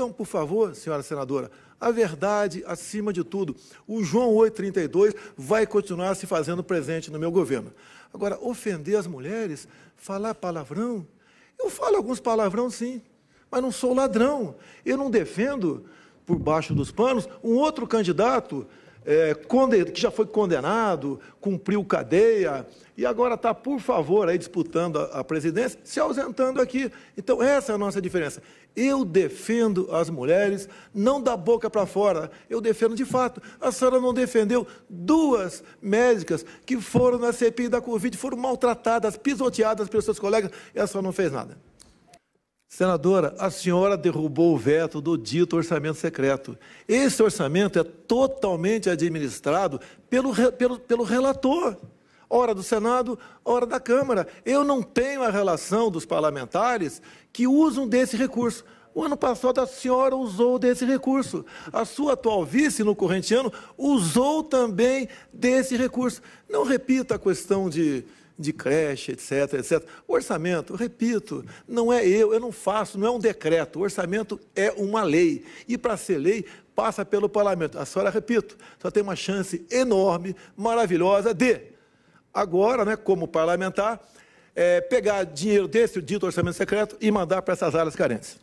Então, por favor, senhora senadora, a verdade acima de tudo. O João 8,32 vai continuar se fazendo presente no meu governo. Agora, ofender as mulheres, falar palavrão, eu falo alguns palavrão sim, mas não sou ladrão. Eu não defendo, por baixo dos panos, um outro candidato é, que já foi condenado, cumpriu cadeia e agora está, por favor, aí disputando a, a presidência, se ausentando aqui. Então, essa é a nossa diferença. Eu defendo as mulheres, não da boca para fora. Eu defendo de fato. A senhora não defendeu duas médicas que foram na CPI da Covid, foram maltratadas, pisoteadas pelos seus colegas, e a senhora não fez nada. Senadora, a senhora derrubou o veto do dito orçamento secreto. Esse orçamento é totalmente administrado pelo, pelo, pelo relator. Hora do Senado, hora da Câmara. Eu não tenho a relação dos parlamentares que usam desse recurso. O ano passado a senhora usou desse recurso. A sua atual vice no corrente ano usou também desse recurso. Não repita a questão de de creche, etc, etc. O orçamento, repito, não é eu, eu não faço, não é um decreto. O orçamento é uma lei. E para ser lei, passa pelo parlamento. A senhora, repito, só tem uma chance enorme, maravilhosa de, agora, né, como parlamentar, é, pegar dinheiro desse dito orçamento secreto e mandar para essas áreas carentes.